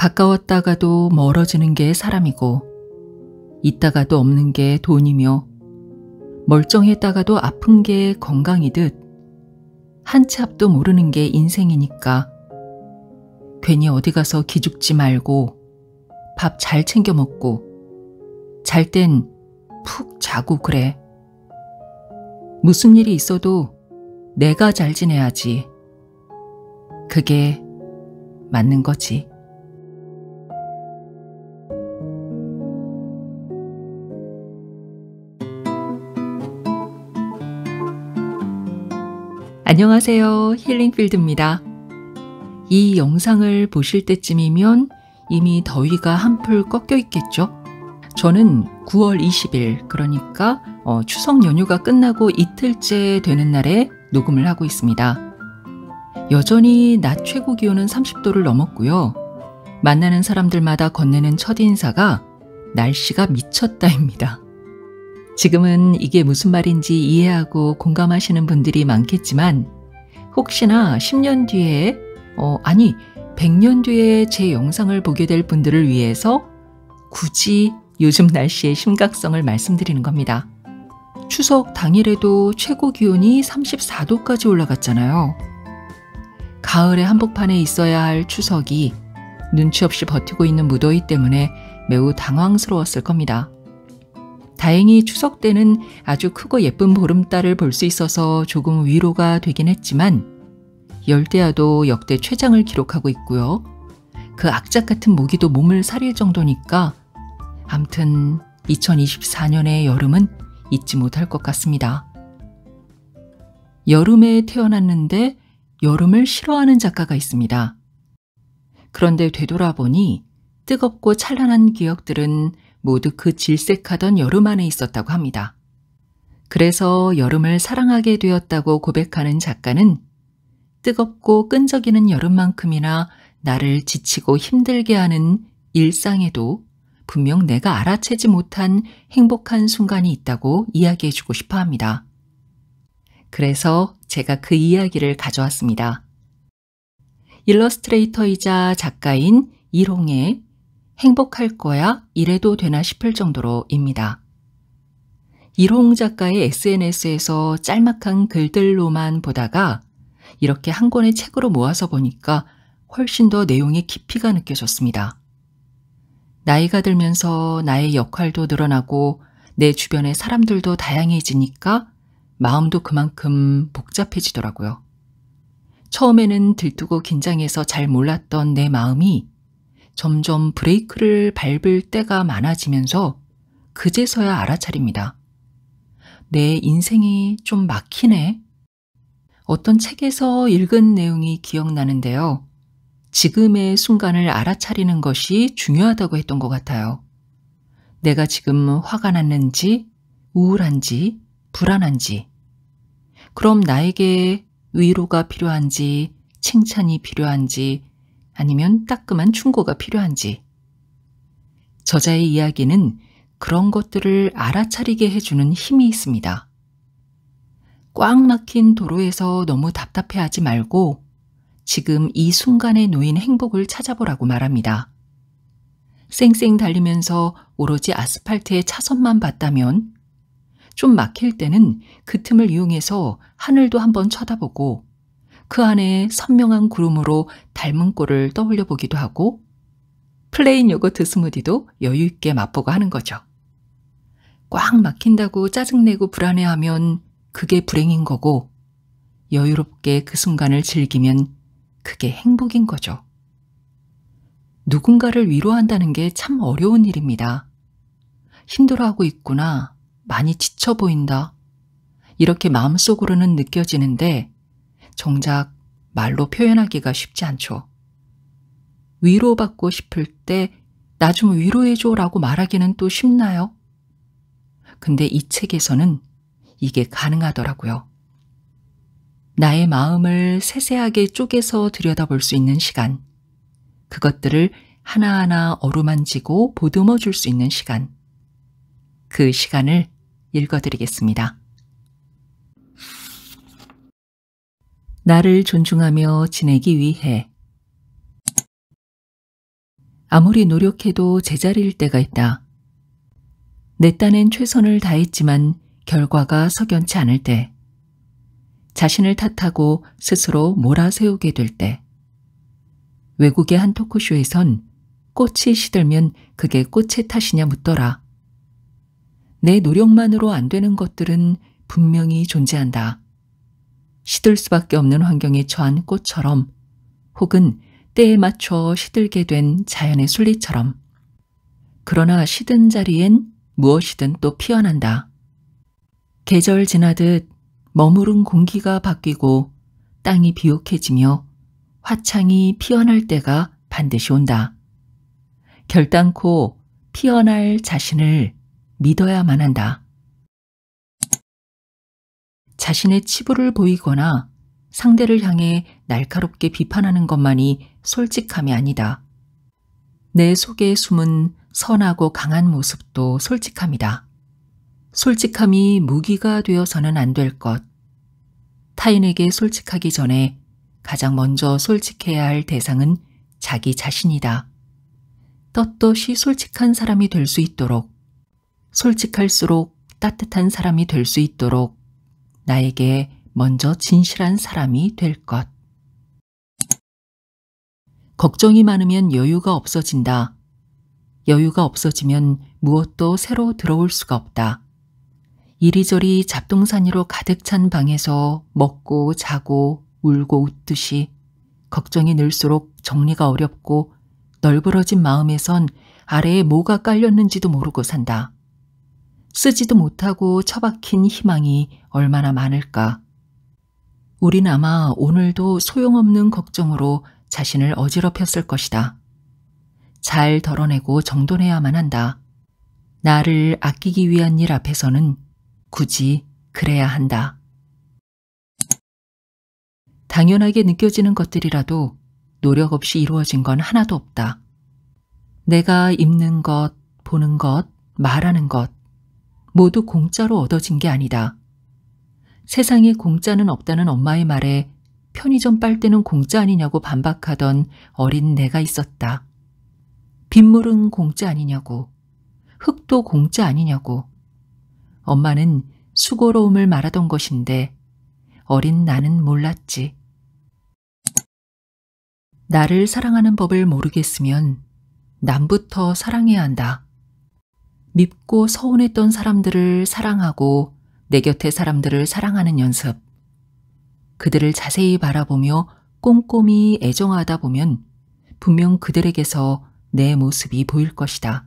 가까웠다가도 멀어지는 게 사람이고 있다가도 없는 게 돈이며 멀쩡했다가도 아픈 게 건강이듯 한치 앞도 모르는 게 인생이니까 괜히 어디 가서 기죽지 말고 밥 잘 챙겨 먹고 잘 땐 푹 자고 그래. 무슨 일이 있어도 내가 잘 지내야지. 그게 맞는 거지. 안녕하세요. 힐링필드입니다. 이 영상을 보실 때쯤이면 이미 더위가 한풀 꺾여 있겠죠? 저는 9월 20일, 그러니까 어, 추석 연휴가 끝나고 이틀째 되는 날에 녹음을 하고 있습니다. 여전히 낮 최고 기온은 30도를 넘었고요. 만나는 사람들마다 건네는 첫 인사가 날씨가 미쳤다입니다. 지금은 이게 무슨 말인지 이해하고 공감하시는 분들이 많겠지만 혹시나 10년 뒤에 어, 아니 100년 뒤에 제 영상을 보게 될 분들을 위해서 굳이 요즘 날씨의 심각성을 말씀드리는 겁니다. 추석 당일에도 최고 기온이 34도까지 올라갔잖아요. 가을의 한복판에 있어야 할 추석이 눈치 없이 버티고 있는 무더위 때문에 매우 당황스러웠을 겁니다. 다행히 추석 때는 아주 크고 예쁜 보름달을 볼 수 있어서 조금 위로가 되긴 했지만 열대야도 역대 최장을 기록하고 있고요. 그 악작 같은 모기도 몸을 사릴 정도니까 암튼 2024년의 여름은 잊지 못할 것 같습니다. 여름에 태어났는데 여름을 싫어하는 작가가 있습니다. 그런데 되돌아보니 뜨겁고 찬란한 기억들은 모두 그 질색하던 여름 안에 있었다고 합니다. 그래서 여름을 사랑하게 되었다고 고백하는 작가는 뜨겁고 끈적이는 여름만큼이나 나를 지치고 힘들게 하는 일상에도 분명 내가 알아채지 못한 행복한 순간이 있다고 이야기해주고 싶어 합니다. 그래서 제가 그 이야기를 가져왔습니다. 일러스트레이터이자 작가인 이롱의 행복할 거야 이래도 되나 싶을 정도로입니다. 이롱 작가의 SNS에서 짤막한 글들로만 보다가 이렇게 한 권의 책으로 모아서 보니까 훨씬 더 내용의 깊이가 느껴졌습니다. 나이가 들면서 나의 역할도 늘어나고 내 주변의 사람들도 다양해지니까 마음도 그만큼 복잡해지더라고요. 처음에는 들뜨고 긴장해서 잘 몰랐던 내 마음이 점점 브레이크를 밟을 때가 많아지면서 그제서야 알아차립니다. 내 인생이 좀 막히네. 어떤 책에서 읽은 내용이 기억나는데요. 지금의 순간을 알아차리는 것이 중요하다고 했던 것 같아요. 내가 지금 화가 났는지, 우울한지, 불안한지, 그럼 나에게 위로가 필요한지, 칭찬이 필요한지, 아니면 따끔한 충고가 필요한지. 저자의 이야기는 그런 것들을 알아차리게 해주는 힘이 있습니다. 꽉 막힌 도로에서 너무 답답해하지 말고 지금 이 순간에 놓인 행복을 찾아보라고 말합니다. 쌩쌩 달리면서 오로지 아스팔트의 차선만 봤다면 좀 막힐 때는 그 틈을 이용해서 하늘도 한번 쳐다보고 그 안에 선명한 구름으로 닮은 꼴을 떠올려 보기도 하고 플레인 요거트 스무디도 여유 있게 맛보고 하는 거죠. 꽉 막힌다고 짜증내고 불안해하면 그게 불행인 거고 여유롭게 그 순간을 즐기면 그게 행복인 거죠. 누군가를 위로한다는 게 참 어려운 일입니다. 힘들어하고 있구나, 많이 지쳐 보인다. 이렇게 마음속으로는 느껴지는데 정작 말로 표현하기가 쉽지 않죠. 위로받고 싶을 때 나 좀 위로해줘 라고 말하기는 또 쉽나요? 근데 이 책에서는 이게 가능하더라고요. 나의 마음을 세세하게 쪼개서 들여다볼 수 있는 시간. 그것들을 하나하나 어루만지고 보듬어 줄 수 있는 시간. 그 시간을 읽어드리겠습니다. 나를 존중하며 지내기 위해 아무리 노력해도 제자리일 때가 있다. 내 딴엔 최선을 다했지만 결과가 석연치 않을 때 자신을 탓하고 스스로 몰아세우게 될때 외국의 한 토크쇼에선 꽃이 시들면 그게 꽃의 탓이냐 묻더라. 내 노력만으로 안 되는 것들은 분명히 존재한다. 시들 수밖에 없는 환경에 처한 꽃처럼 혹은 때에 맞춰 시들게 된 자연의 순리처럼 그러나 시든 자리엔 무엇이든 또 피어난다. 계절 지나듯 머무른 공기가 바뀌고 땅이 비옥해지며 화창이 피어날 때가 반드시 온다. 결단코 피어날 자신을 믿어야만 한다. 자신의 치부를 보이거나 상대를 향해 날카롭게 비판하는 것만이 솔직함이 아니다. 내 속에 숨은 선하고 강한 모습도 솔직함이다. 솔직함이 무기가 되어서는 안 될 것. 타인에게 솔직하기 전에 가장 먼저 솔직해야 할 대상은 자기 자신이다. 떳떳이 솔직한 사람이 될 수 있도록, 솔직할수록 따뜻한 사람이 될 수 있도록 나에게 먼저 진실한 사람이 될 것. 걱정이 많으면 여유가 없어진다. 여유가 없어지면 무엇도 새로 들어올 수가 없다. 이리저리 잡동사니로 가득 찬 방에서 먹고 자고 울고 웃듯이 걱정이 늘수록 정리가 어렵고 널브러진 마음에선 아래에 뭐가 깔렸는지도 모르고 산다. 쓰지도 못하고 처박힌 희망이 얼마나 많을까. 우린 아마 오늘도 소용없는 걱정으로 자신을 어지럽혔을 것이다. 잘 덜어내고 정돈해야만 한다. 나를 아끼기 위한 일 앞에서는 굳이 그래야 한다. 당연하게 느껴지는 것들이라도 노력 없이 이루어진 건 하나도 없다. 내가 입는 것, 보는 것, 말하는 것, 모두 공짜로 얻어진 게 아니다. 세상에 공짜는 없다는 엄마의 말에 편의점 빨대는 공짜 아니냐고 반박하던 어린 내가 있었다. 빗물은 공짜 아니냐고, 흙도 공짜 아니냐고. 엄마는 수고로움을 말하던 것인데 어린 나는 몰랐지. 나를 사랑하는 법을 모르겠으면 남부터 사랑해야 한다. 밉고 서운했던 사람들을 사랑하고 내 곁의 사람들을 사랑하는 연습. 그들을 자세히 바라보며 꼼꼼히 애정하다 보면 분명 그들에게서 내 모습이 보일 것이다.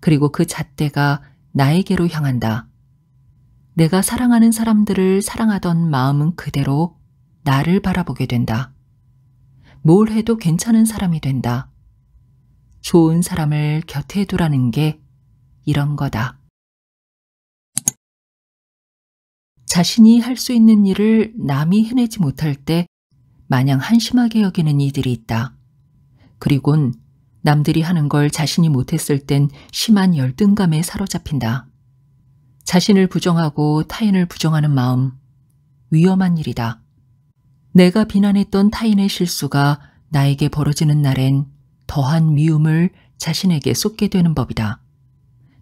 그리고 그 잣대가 나에게로 향한다. 내가 사랑하는 사람들을 사랑하던 마음은 그대로 나를 바라보게 된다. 뭘 해도 괜찮은 사람이 된다. 좋은 사람을 곁에 두라는 게 이런 거다. 자신이 할 수 있는 일을 남이 해내지 못할 때 마냥 한심하게 여기는 이들이 있다. 그리곤 남들이 하는 걸 자신이 못했을 땐 심한 열등감에 사로잡힌다. 자신을 부정하고 타인을 부정하는 마음, 위험한 일이다. 내가 비난했던 타인의 실수가 나에게 벌어지는 날엔 더한 미움을 자신에게 쏟게 되는 법이다.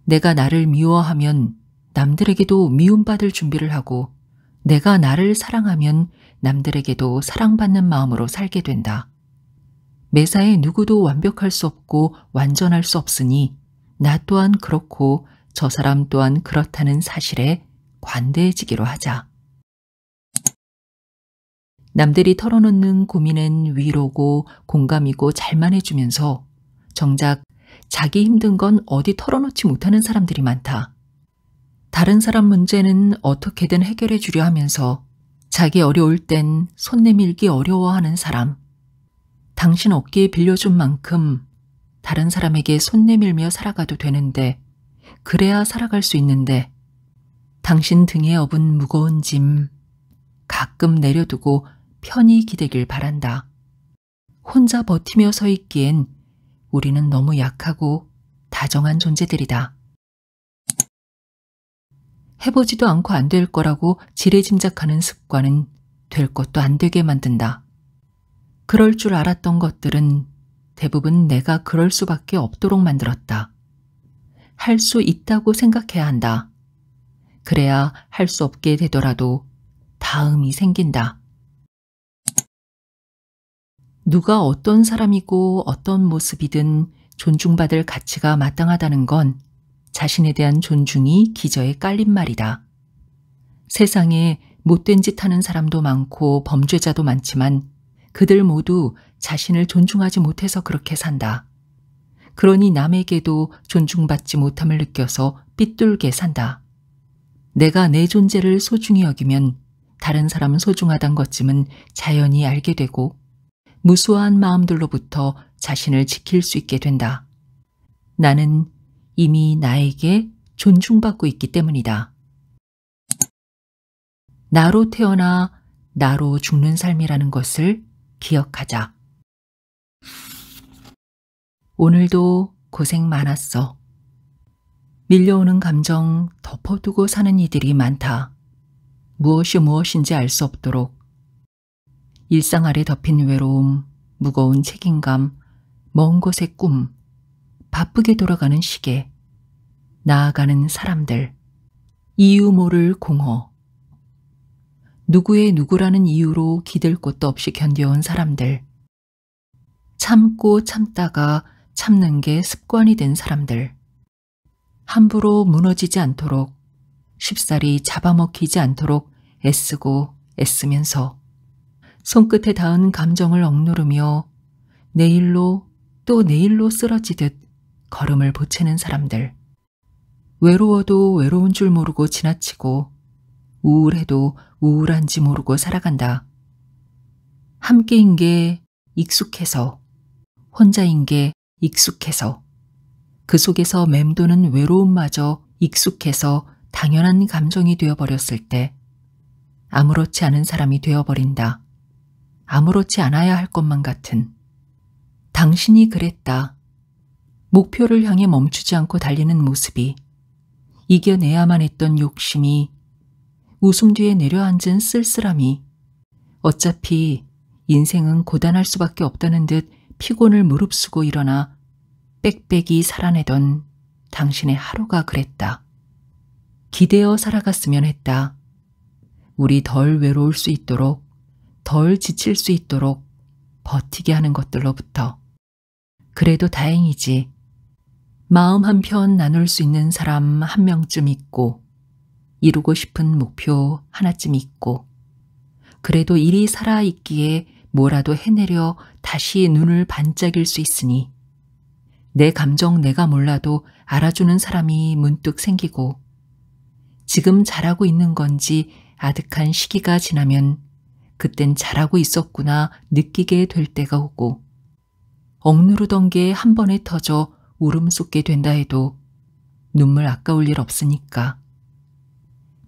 내가 나를 미워하면 남들에게도 미움받을 준비를 하고 내가 나를 사랑하면 남들에게도 사랑받는 마음으로 살게 된다. 매사에 누구도 완벽할 수 없고 완전할 수 없으니 나 또한 그렇고 저 사람 또한 그렇다는 사실에 관대해지기로 하자. 남들이 털어놓는 고민은 위로고 공감이고 잘만 해주면서 정작 자기 힘든 건 어디 털어놓지 못하는 사람들이 많다. 다른 사람 문제는 어떻게든 해결해 주려 하면서 자기 어려울 땐 손 내밀기 어려워하는 사람. 당신 어깨에 빌려준 만큼 다른 사람에게 손 내밀며 살아가도 되는데 그래야 살아갈 수 있는데 당신 등에 업은 무거운 짐 가끔 내려두고 편히 기대길 바란다. 혼자 버티며 서 있기엔 우리는 너무 약하고 다정한 존재들이다. 해보지도 않고 안 될 거라고 지레짐작하는 습관은 될 것도 안 되게 만든다. 그럴 줄 알았던 것들은 대부분 내가 그럴 수밖에 없도록 만들었다. 할 수 있다고 생각해야 한다. 그래야 할 수 없게 되더라도 다음이 생긴다. 누가 어떤 사람이고 어떤 모습이든 존중받을 가치가 마땅하다는 건 자신에 대한 존중이 기저에 깔린 말이다. 세상에 못된 짓 하는 사람도 많고 범죄자도 많지만 그들 모두 자신을 존중하지 못해서 그렇게 산다. 그러니 남에게도 존중받지 못함을 느껴서 삐뚤게 산다. 내가 내 존재를 소중히 여기면 다른 사람은 소중하단 것쯤은 자연히 알게 되고 무수한 마음들로부터 자신을 지킬 수 있게 된다. 나는 이미 나에게 존중받고 있기 때문이다. 나로 태어나 나로 죽는 삶이라는 것을 기억하자. 오늘도 고생 많았어. 밀려오는 감정 덮어두고 사는 이들이 많다. 무엇이 무엇인지 알 수 없도록 일상 아래 덮인 외로움, 무거운 책임감, 먼 곳의 꿈, 바쁘게 돌아가는 시계, 나아가는 사람들, 이유 모를 공허, 누구의 누구라는 이유로 기댈 곳도 없이 견뎌온 사람들, 참고 참다가 참는 게 습관이 된 사람들, 함부로 무너지지 않도록 쉽사리 잡아먹히지 않도록 애쓰고 애쓰면서 손끝에 닿은 감정을 억누르며 내일로 또 내일로 쓰러지듯 걸음을 보채는 사람들. 외로워도 외로운 줄 모르고 지나치고 우울해도 우울한지 모르고 살아간다. 함께인 게 익숙해서, 혼자인 게 익숙해서, 그 속에서 맴도는 외로움마저 익숙해서 당연한 감정이 되어버렸을 때 아무렇지 않은 사람이 되어버린다. 아무렇지 않아야 할 것만 같은 당신이 그랬다. 목표를 향해 멈추지 않고 달리는 모습이 이겨내야만 했던 욕심이 웃음 뒤에 내려앉은 쓸쓸함이 어차피 인생은 고단할 수밖에 없다는 듯 피곤을 무릅쓰고 일어나 빽빽이 살아내던 당신의 하루가 그랬다. 기대어 살아갔으면 했다. 우리 덜 외로울 수 있도록 덜 지칠 수 있도록 버티게 하는 것들로부터 그래도 다행이지. 마음 한편 나눌 수 있는 사람 한 명쯤 있고 이루고 싶은 목표 하나쯤 있고 그래도 일이 살아있기에 뭐라도 해내려 다시 눈을 반짝일 수 있으니 내 감정 내가 몰라도 알아주는 사람이 문득 생기고 지금 잘하고 있는 건지 아득한 시기가 지나면 그땐 잘하고 있었구나 느끼게 될 때가 오고 억누르던 게 한 번에 터져 울음 쏟게 된다 해도 눈물 아까울 일 없으니까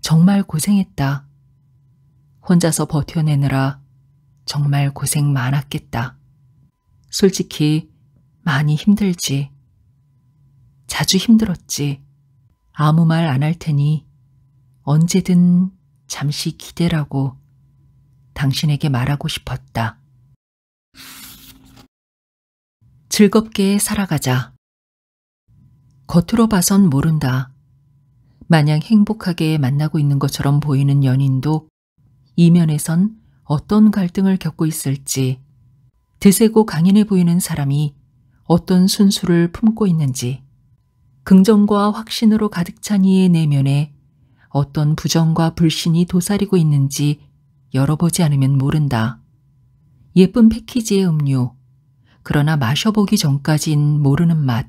정말 고생했다. 혼자서 버텨내느라 정말 고생 많았겠다. 솔직히 많이 힘들지. 자주 힘들었지. 아무 말 안 할 테니 언제든 잠시 기대라고 당신에게 말하고 싶었다. 즐겁게 살아가자. 겉으로 봐선 모른다. 마냥 행복하게 만나고 있는 것처럼 보이는 연인도 이면에선 어떤 갈등을 겪고 있을지, 드세고 강인해 보이는 사람이 어떤 순수를 품고 있는지, 긍정과 확신으로 가득 찬 이의 내면에 어떤 부정과 불신이 도사리고 있는지 열어보지 않으면 모른다. 예쁜 패키지의 음료, 그러나 마셔보기 전까진 모르는 맛.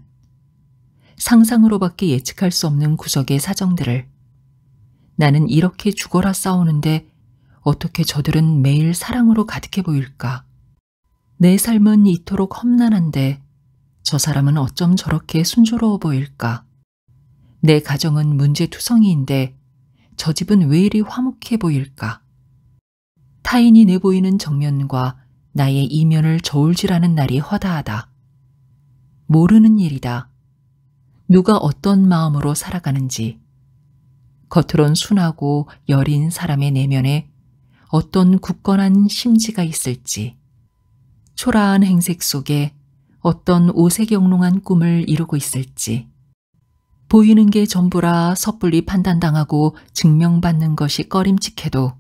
상상으로밖에 예측할 수 없는 구석의 사정들을. 나는 이렇게 죽어라 싸우는데 어떻게 저들은 매일 사랑으로 가득해 보일까. 내 삶은 이토록 험난한데 저 사람은 어쩜 저렇게 순조로워 보일까. 내 가정은 문제투성이인데 저 집은 왜 이리 화목해 보일까. 타인이 내보이는 정면과 나의 이면을 저울질하는 날이 허다하다. 모르는 일이다. 누가 어떤 마음으로 살아가는지. 겉으론 순하고 여린 사람의 내면에 어떤 굳건한 심지가 있을지. 초라한 행색 속에 어떤 오색영롱한 꿈을 이루고 있을지. 보이는 게 전부라 섣불리 판단당하고 증명받는 것이 꺼림칙해도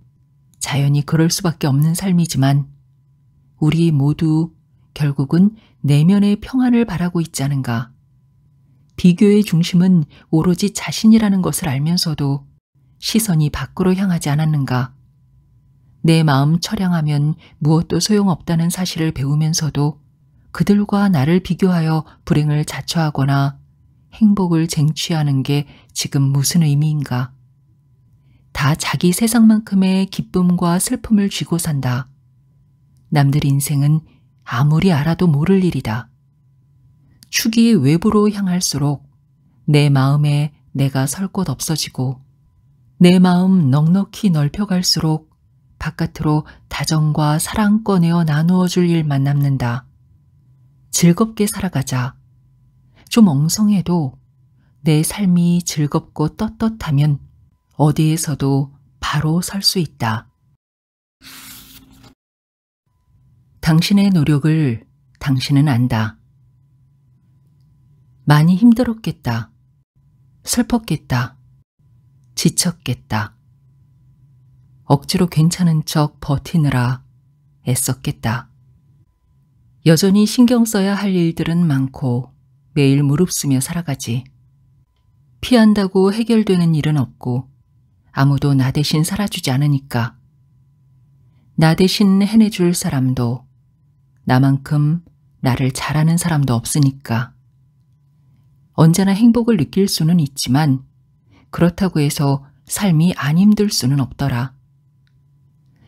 자연이 그럴 수밖에 없는 삶이지만 우리 모두 결국은 내면의 평안을 바라고 있지 않은가. 비교의 중심은 오로지 자신이라는 것을 알면서도 시선이 밖으로 향하지 않았는가. 내 마음 철양하면 무엇도 소용없다는 사실을 배우면서도 그들과 나를 비교하여 불행을 자처하거나 행복을 쟁취하는 게 지금 무슨 의미인가. 다 자기 세상만큼의 기쁨과 슬픔을 쥐고 산다. 남들 인생은 아무리 알아도 모를 일이다. 축이 외부로 향할수록 내 마음에 내가 설 곳 없어지고 내 마음 넉넉히 넓혀갈수록 바깥으로 다정과 사랑 꺼내어 나누어 줄 일만 남는다. 즐겁게 살아가자. 좀 엉성해도 내 삶이 즐겁고 떳떳하면 어디에서도 바로 설 수 있다. 당신의 노력을 당신은 안다. 많이 힘들었겠다. 슬펐겠다. 지쳤겠다. 억지로 괜찮은 척 버티느라 애썼겠다. 여전히 신경 써야 할 일들은 많고 매일 무릅쓰며 살아가지. 피한다고 해결되는 일은 없고 아무도 나 대신 살아주지 않으니까. 나 대신 해내줄 사람도 나만큼 나를 잘하는 사람도 없으니까. 언제나 행복을 느낄 수는 있지만 그렇다고 해서 삶이 안 힘들 수는 없더라.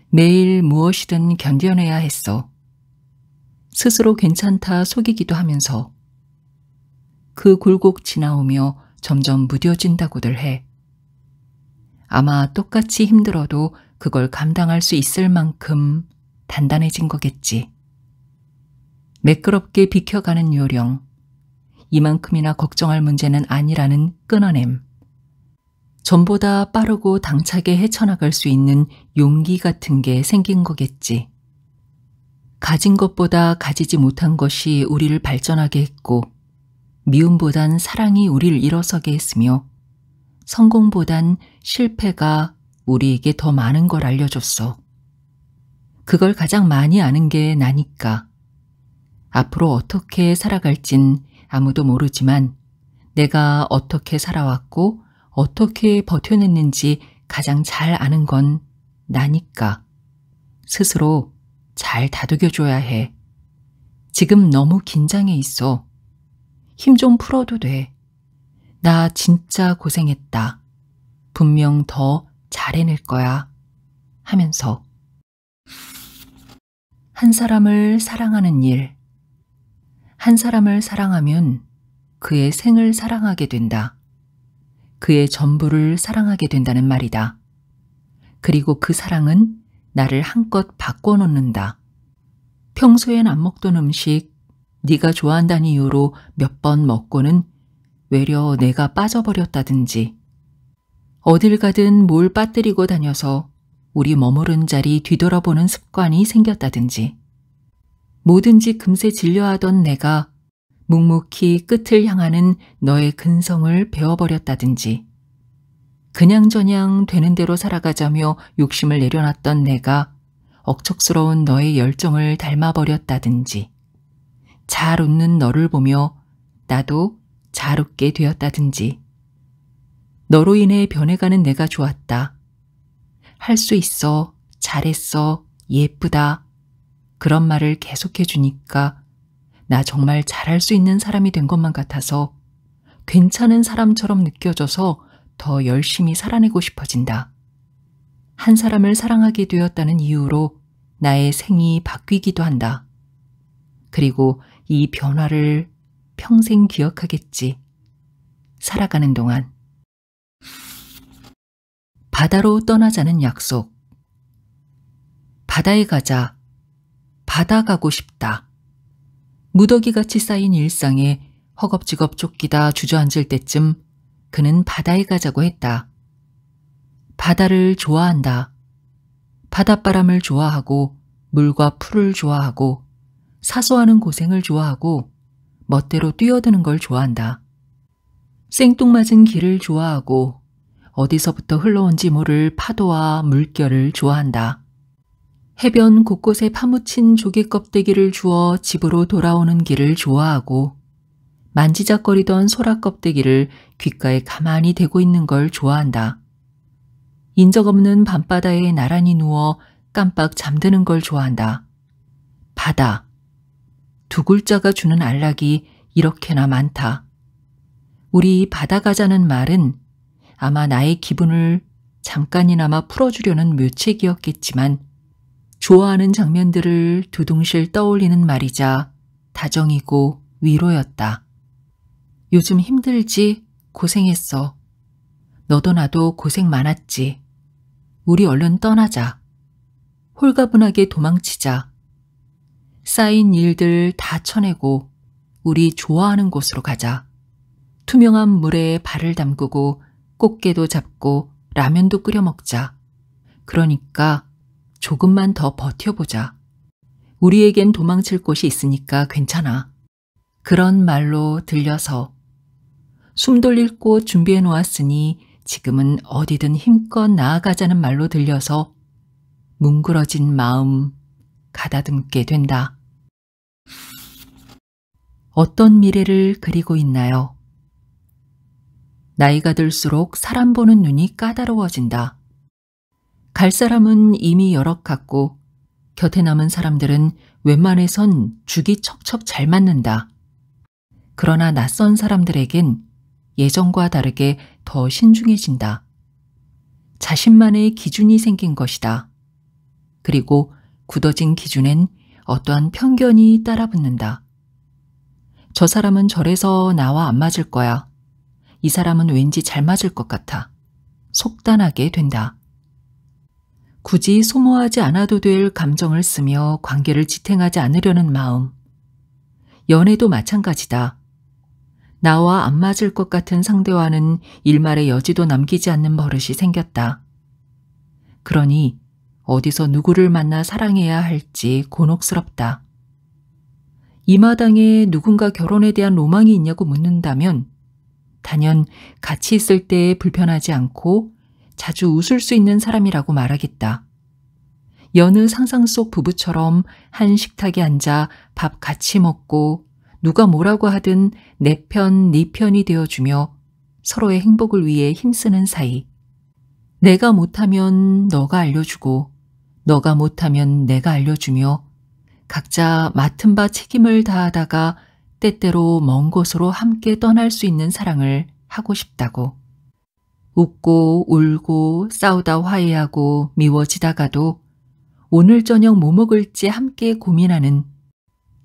매일 무엇이든 견뎌내야 했어. 스스로 괜찮다 속이기도 하면서 그 굴곡 지나오며 점점 무뎌진다고들 해. 아마 똑같이 힘들어도 그걸 감당할 수 있을 만큼 단단해진 거겠지. 매끄럽게 비켜가는 요령. 이만큼이나 걱정할 문제는 아니라는 끊어냄. 전보다 빠르고 당차게 헤쳐나갈 수 있는 용기 같은 게 생긴 거겠지. 가진 것보다 가지지 못한 것이 우리를 발전하게 했고, 미움보단 사랑이 우리를 일어서게 했으며, 성공보단 실패가 우리에게 더 많은 걸 알려줬어. 그걸 가장 많이 아는 게 나니까. 앞으로 어떻게 살아갈진 아무도 모르지만 내가 어떻게 살아왔고 어떻게 버텨냈는지 가장 잘 아는 건 나니까. 스스로 잘 다독여줘야 해. 지금 너무 긴장해 있어. 힘 좀 풀어도 돼. 나 진짜 고생했다. 분명 더 잘해낼 거야. 하면서. 한 사람을 사랑하는 일. 한 사람을 사랑하면 그의 생을 사랑하게 된다. 그의 전부를 사랑하게 된다는 말이다. 그리고 그 사랑은 나를 한껏 바꿔놓는다. 평소엔 안 먹던 음식, 네가 좋아한다는 이유로 몇 번 먹고는 외려 내가 빠져버렸다든지 어딜 가든 뭘 빠뜨리고 다녀서 우리 머무른 자리 뒤돌아보는 습관이 생겼다든지 뭐든지 금세 질려하던 내가 묵묵히 끝을 향하는 너의 근성을 배워버렸다든지 그냥저냥 되는 대로 살아가자며 욕심을 내려놨던 내가 억척스러운 너의 열정을 닮아버렸다든지 잘 웃는 너를 보며 나도 자롭게 되었다든지 너로 인해 변해가는 내가 좋았다. 할 수 있어, 잘했어, 예쁘다. 그런 말을 계속해 주니까 나 정말 잘할 수 있는 사람이 된 것만 같아서 괜찮은 사람처럼 느껴져서 더 열심히 살아내고 싶어진다. 한 사람을 사랑하게 되었다는 이유로 나의 생이 바뀌기도 한다. 그리고 이 변화를 평생 기억하겠지. 살아가는 동안. 바다로 떠나자는 약속. 바다에 가자. 바다 가고 싶다. 무더기같이 쌓인 일상에 허겁지겁 쫓기다 주저앉을 때쯤 그는 바다에 가자고 했다. 바다를 좋아한다. 바닷바람을 좋아하고 물과 풀을 좋아하고 사소하는 고생을 좋아하고 멋대로 뛰어드는 걸 좋아한다. 생뚱맞은 길을 좋아하고 어디서부터 흘러온지 모를 파도와 물결을 좋아한다. 해변 곳곳에 파묻힌 조개 껍데기를 주워 집으로 돌아오는 길을 좋아하고 만지작거리던 소라 껍데기를 귓가에 가만히 대고 있는 걸 좋아한다. 인적 없는 밤바다에 나란히 누워 깜빡 잠드는 걸 좋아한다. 바다, 두 글자가 주는 안락이 이렇게나 많다. 우리 받아가자는 말은 아마 나의 기분을 잠깐이나마 풀어주려는 묘책이었겠지만 좋아하는 장면들을 두둥실 떠올리는 말이자 다정이고 위로였다. 요즘 힘들지? 고생했어. 너도 나도 고생 많았지. 우리 얼른 떠나자. 홀가분하게 도망치자. 쌓인 일들 다 쳐내고 우리 좋아하는 곳으로 가자. 투명한 물에 발을 담그고 꽃게도 잡고 라면도 끓여 먹자. 그러니까 조금만 더 버텨보자. 우리에겐 도망칠 곳이 있으니까 괜찮아. 그런 말로 들려서 숨 돌릴 곳 준비해 놓았으니 지금은 어디든 힘껏 나아가자는 말로 들려서 뭉그러진 마음 가다듬게 된다. 어떤 미래를 그리고 있나요? 나이가 들수록 사람 보는 눈이 까다로워진다. 갈 사람은 이미 여럿 갔고 곁에 남은 사람들은 웬만해선 죽이 척척 잘 맞는다. 그러나 낯선 사람들에겐 예전과 다르게 더 신중해진다. 자신만의 기준이 생긴 것이다. 그리고 굳어진 기준엔 어떠한 편견이 따라붙는다. 저 사람은 절에서 나와 안 맞을 거야. 이 사람은 왠지 잘 맞을 것 같아. 속단하게 된다. 굳이 소모하지 않아도 될 감정을 쓰며 관계를 지탱하지 않으려는 마음. 연애도 마찬가지다. 나와 안 맞을 것 같은 상대와는 일말의 여지도 남기지 않는 버릇이 생겼다. 그러니 어디서 누구를 만나 사랑해야 할지 곤혹스럽다. 이 마당에 누군가 결혼에 대한 로망이 있냐고 묻는다면 단연 같이 있을 때에 불편하지 않고 자주 웃을 수 있는 사람이라고 말하겠다. 여느 상상 속 부부처럼 한 식탁에 앉아 밥 같이 먹고 누가 뭐라고 하든 내 편, 네 편이 되어주며 서로의 행복을 위해 힘쓰는 사이. 내가 못하면 너가 알려주고 너가 못하면 내가 알려주며 각자 맡은 바 책임을 다하다가 때때로 먼 곳으로 함께 떠날 수 있는 사랑을 하고 싶다고. 웃고 울고 싸우다 화해하고 미워지다가도 오늘 저녁 뭐 먹을지 함께 고민하는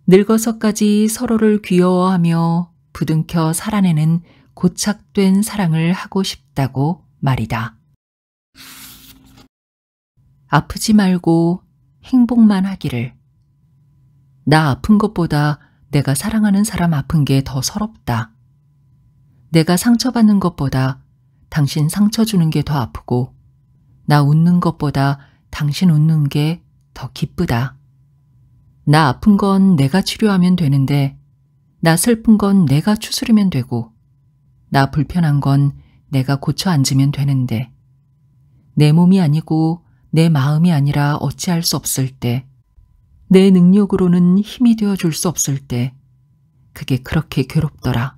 늙어서까지 서로를 귀여워하며 부둥켜 살아내는 고착된 사랑을 하고 싶다고 말이다. 아프지 말고 행복만 하기를. 나 아픈 것보다 내가 사랑하는 사람 아픈 게 더 서럽다. 내가 상처받는 것보다 당신 상처 주는 게 더 아프고 나 웃는 것보다 당신 웃는 게 더 기쁘다. 나 아픈 건 내가 치료하면 되는데 나 슬픈 건 내가 추스르면 되고 나 불편한 건 내가 고쳐 앉으면 되는데 내 몸이 아니고 내 마음이 아니라 어찌할 수 없을 때, 내 능력으로는 힘이 되어 줄 수 없을 때, 그게 그렇게 괴롭더라.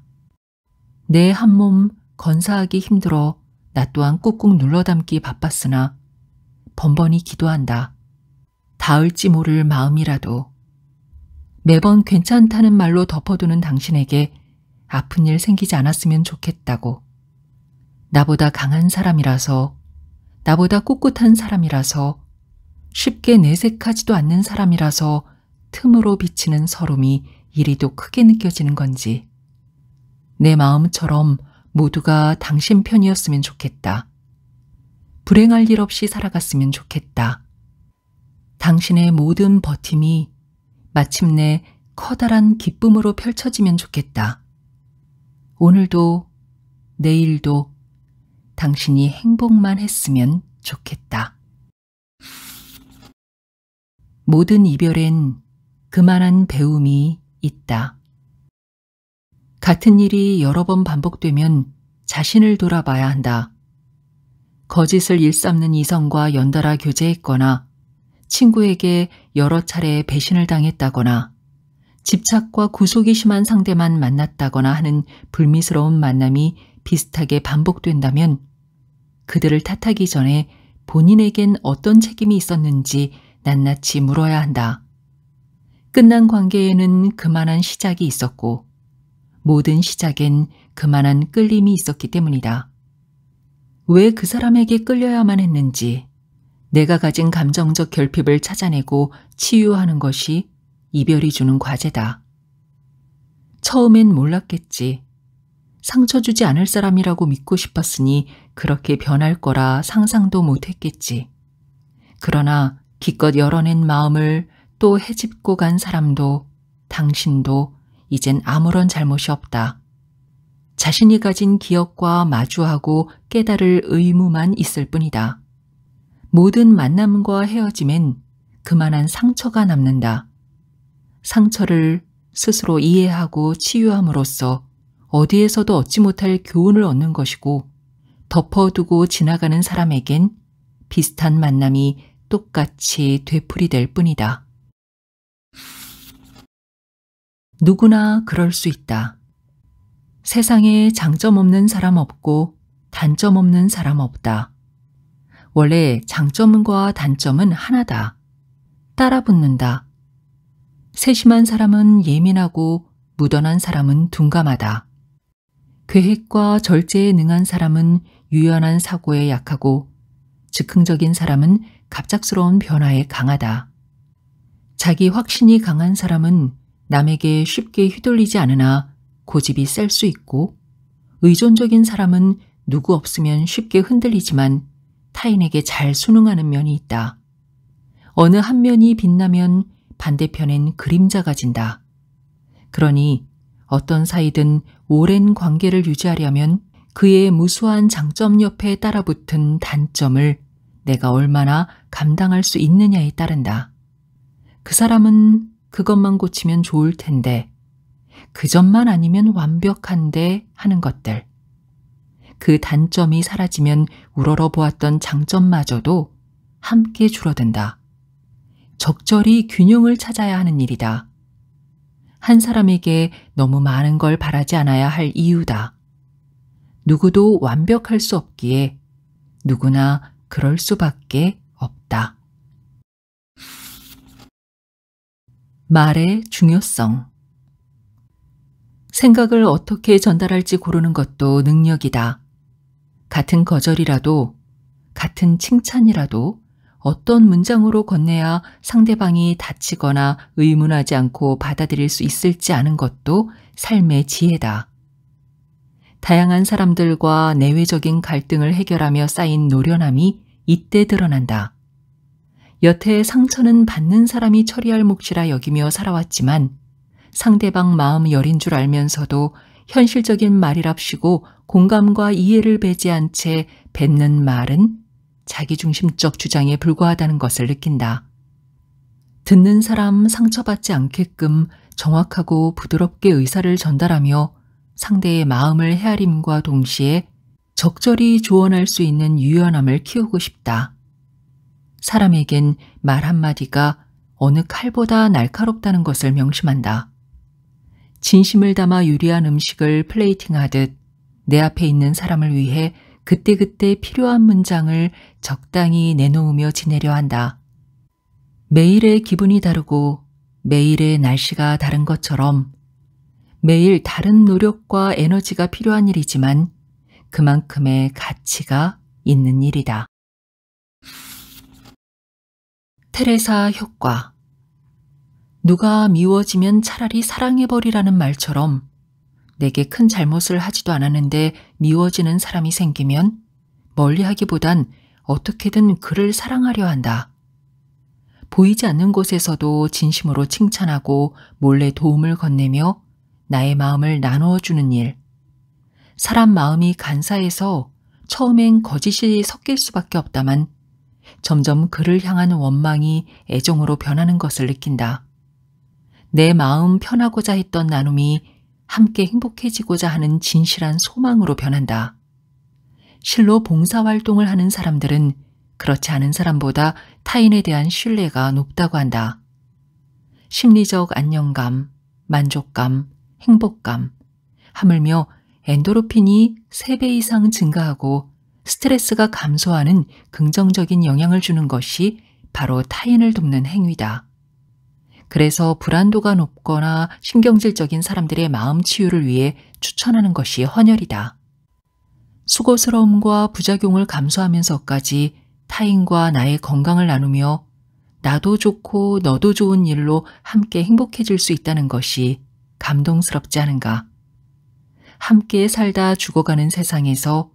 내 한 몸 건사하기 힘들어 나 또한 꾹꾹 눌러 담기 바빴으나 번번이 기도한다. 닿을지 모를 마음이라도. 매번 괜찮다는 말로 덮어두는 당신에게 아픈 일 생기지 않았으면 좋겠다고. 나보다 강한 사람이라서 나보다 꿋꿋한 사람이라서 쉽게 내색하지도 않는 사람이라서 틈으로 비치는 서름이 이리도 크게 느껴지는 건지 내 마음처럼 모두가 당신 편이었으면 좋겠다. 불행할 일 없이 살아갔으면 좋겠다. 당신의 모든 버팀이 마침내 커다란 기쁨으로 펼쳐지면 좋겠다. 오늘도, 내일도, 당신이 행복만 했으면 좋겠다. 모든 이별엔 그만한 배움이 있다. 같은 일이 여러 번 반복되면 자신을 돌아봐야 한다. 거짓을 일삼는 이성과 연달아 교제했거나 친구에게 여러 차례 배신을 당했다거나 집착과 구속이 심한 상대만 만났다거나 하는 불미스러운 만남이 비슷하게 반복된다면 그들을 탓하기 전에 본인에겐 어떤 책임이 있었는지 낱낱이 물어야 한다. 끝난 관계에는 그만한 시작이 있었고 모든 시작엔 그만한 끌림이 있었기 때문이다. 왜 그 사람에게 끌려야만 했는지 내가 가진 감정적 결핍을 찾아내고 치유하는 것이 이별이 주는 과제다. 처음엔 몰랐겠지. 상처 주지 않을 사람이라고 믿고 싶었으니 그렇게 변할 거라 상상도 못했겠지. 그러나 기껏 열어낸 마음을 또 헤집고 간 사람도 당신도 이젠 아무런 잘못이 없다. 자신이 가진 기억과 마주하고 깨달을 의무만 있을 뿐이다. 모든 만남과 헤어짐엔 그만한 상처가 남는다. 상처를 스스로 이해하고 치유함으로써 어디에서도 얻지 못할 교훈을 얻는 것이고 덮어두고 지나가는 사람에겐 비슷한 만남이 똑같이 되풀이될 뿐이다. 누구나 그럴 수 있다. 세상에 장점 없는 사람 없고 단점 없는 사람 없다. 원래 장점과 단점은 하나다. 따라 붙는다. 세심한 사람은 예민하고 무던한 사람은 둔감하다. 계획과 절제에 능한 사람은 유연한 사고에 약하고 즉흥적인 사람은 갑작스러운 변화에 강하다. 자기 확신이 강한 사람은 남에게 쉽게 휘둘리지 않으나 고집이 셀 수 있고 의존적인 사람은 누구 없으면 쉽게 흔들리지만 타인에게 잘 순응하는 면이 있다. 어느 한 면이 빛나면 반대편엔 그림자가 진다. 그러니 어떤 사이든 오랜 관계를 유지하려면 그의 무수한 장점 옆에 따라붙은 단점을 내가 얼마나 감당할 수 있느냐에 따른다. 그 사람은 그것만 고치면 좋을 텐데, 그 점만 아니면 완벽한데 하는 것들. 그 단점이 사라지면 우러러 보았던 장점마저도 함께 줄어든다. 적절히 균형을 찾아야 하는 일이다. 한 사람에게 너무 많은 걸 바라지 않아야 할 이유다. 누구도 완벽할 수 없기에 누구나 그럴 수밖에 없다. 말의 중요성 생각을 어떻게 전달할지 고르는 것도 능력이다. 같은 거절이라도, 같은 칭찬이라도 어떤 문장으로 건네야 상대방이 다치거나 의문하지 않고 받아들일 수 있을지 아는 것도 삶의 지혜다. 다양한 사람들과 내외적인 갈등을 해결하며 쌓인 노련함이 이때 드러난다. 여태 상처는 받는 사람이 처리할 몫이라 여기며 살아왔지만 상대방 마음 여린 줄 알면서도 현실적인 말이랍시고 공감과 이해를 배제한 채 뱉는 말은 자기중심적 주장에 불과하다는 것을 느낀다. 듣는 사람 상처받지 않게끔 정확하고 부드럽게 의사를 전달하며 상대의 마음을 헤아림과 동시에 적절히 조언할 수 있는 유연함을 키우고 싶다. 사람에겐 말 한마디가 어느 칼보다 날카롭다는 것을 명심한다. 진심을 담아 유리한 음식을 플레이팅하듯 내 앞에 있는 사람을 위해 그때그때 필요한 문장을 적당히 내놓으며 지내려 한다. 매일의 기분이 다르고 매일의 날씨가 다른 것처럼 매일 다른 노력과 에너지가 필요한 일이지만 그만큼의 가치가 있는 일이다. 테레사 효과 누가 미워지면 차라리 사랑해버리라는 말처럼 내게 큰 잘못을 하지도 않았는데 미워지는 사람이 생기면 멀리하기보단 어떻게든 그를 사랑하려 한다. 보이지 않는 곳에서도 진심으로 칭찬하고 몰래 도움을 건네며 나의 마음을 나누어주는 일. 사람 마음이 간사해서 처음엔 거짓이 섞일 수밖에 없다만 점점 그를 향한 원망이 애정으로 변하는 것을 느낀다. 내 마음 편하고자 했던 나눔이 함께 행복해지고자 하는 진실한 소망으로 변한다. 실로 봉사활동을 하는 사람들은 그렇지 않은 사람보다 타인에 대한 신뢰가 높다고 한다. 심리적 안정감, 만족감, 행복감, 하물며 엔도르핀이 3배 이상 증가하고 스트레스가 감소하는 긍정적인 영향을 주는 것이 바로 타인을 돕는 행위다. 그래서 불안도가 높거나 신경질적인 사람들의 마음 치유를 위해 추천하는 것이 헌혈이다. 수고스러움과 부작용을 감수하면서까지 타인과 나의 건강을 나누며 나도 좋고 너도 좋은 일로 함께 행복해질 수 있다는 것이 감동스럽지 않은가. 함께 살다 죽어가는 세상에서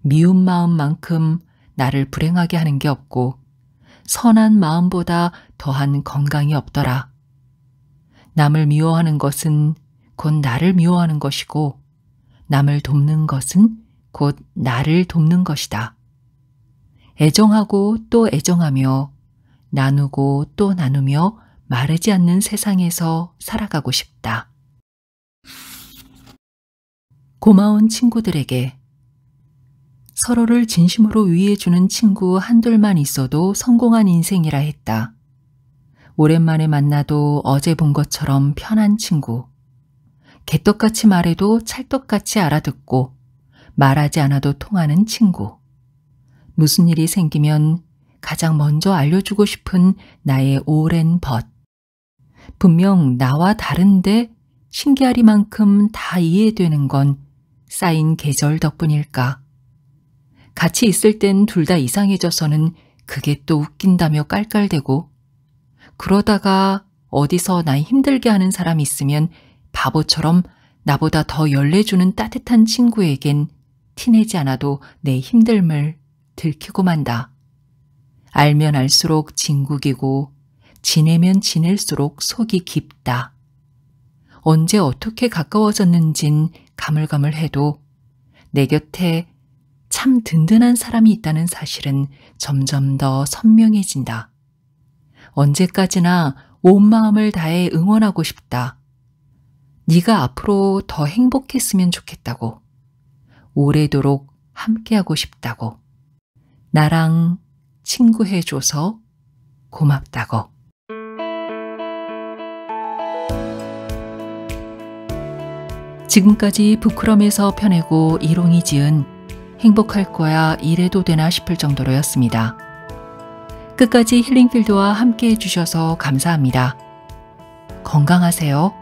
미운 마음만큼 나를 불행하게 하는 게 없고 선한 마음보다 더한 건강이 없더라. 남을 미워하는 것은 곧 나를 미워하는 것이고 남을 돕는 것은 곧 나를 돕는 것이다. 애정하고 또 애정하며 나누고 또 나누며 마르지 않는 세상에서 살아가고 싶다. 고마운 친구들에게 서로를 진심으로 위해주는 친구 한둘만 있어도 성공한 인생이라 했다. 오랜만에 만나도 어제 본 것처럼 편한 친구. 개떡같이 말해도 찰떡같이 알아듣고 말하지 않아도 통하는 친구. 무슨 일이 생기면 가장 먼저 알려주고 싶은 나의 오랜 벗. 분명 나와 다른데 신기하리만큼 다 이해되는 건 쌓인 계절 덕분일까. 같이 있을 땐 둘 다 이상해져서는 그게 또 웃긴다며 깔깔대고 그러다가 어디서 날 힘들게 하는 사람이 있으면 바보처럼 나보다 더 열내주는 따뜻한 친구에겐 티내지 않아도 내 힘듦을 들키고 만다. 알면 알수록 진국이고 지내면 지낼수록 속이 깊다. 언제 어떻게 가까워졌는진 가물가물해도 내 곁에 참 든든한 사람이 있다는 사실은 점점 더 선명해진다. 언제까지나 온 마음을 다해 응원하고 싶다. 네가 앞으로 더 행복했으면 좋겠다고. 오래도록 함께하고 싶다고. 나랑 친구해줘서 고맙다고. 지금까지 부끄럼에서 펴내고 이롱이 지은 행복할 거야 이래도 되나 싶을 정도로였습니다. 끝까지 힐링필드와 함께 해주셔서 감사합니다. 건강하세요.